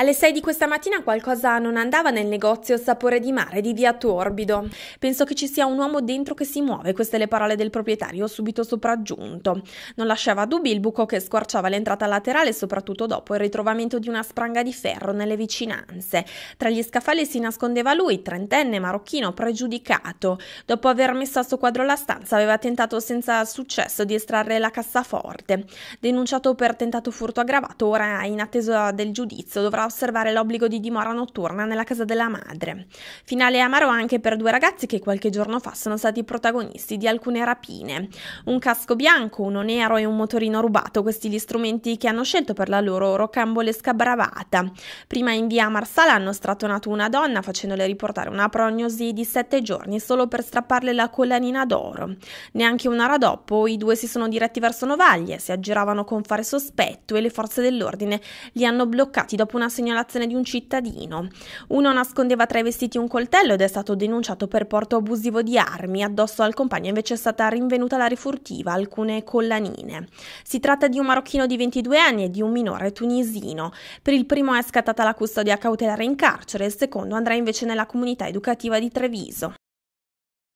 Alle 6 di questa mattina qualcosa non andava nel negozio Sapore di Mare di Via Torbido. Penso che ci sia un uomo dentro che si muove, queste le parole del proprietario subito sopraggiunto. Non lasciava dubbi il buco che squarciava l'entrata laterale, soprattutto dopo il ritrovamento di una spranga di ferro nelle vicinanze. Tra gli scaffali si nascondeva lui, trentenne, marocchino, pregiudicato. Dopo aver messo a suo quadro la stanza, aveva tentato senza successo di estrarre la cassaforte. Denunciato per tentato furto aggravato, ora in attesa del giudizio dovrà osservare l'obbligo di dimora notturna nella casa della madre. Finale amaro anche per due ragazzi che qualche giorno fa sono stati protagonisti di alcune rapine. Un casco bianco, uno nero e un motorino rubato, questi gli strumenti che hanno scelto per la loro rocambolesca bravata. Prima in via Marsala hanno stratonato una donna facendole riportare una prognosi di sette giorni solo per strapparle la collanina d'oro. Neanche un'ora dopo i due si sono diretti verso Novaglie, si aggiravano con fare sospetto e le forze dell'ordine li hanno bloccati dopo una segnalazione di un cittadino. Uno nascondeva tra i vestiti un coltello ed è stato denunciato per porto abusivo di armi. Addosso al compagno invece è stata rinvenuta la rifurtiva, alcune collanine. Si tratta di un marocchino di 22 anni e di un minore tunisino. Per il primo è scattata la custodia cautelare in carcere, il secondo andrà invece nella comunità educativa di Treviso.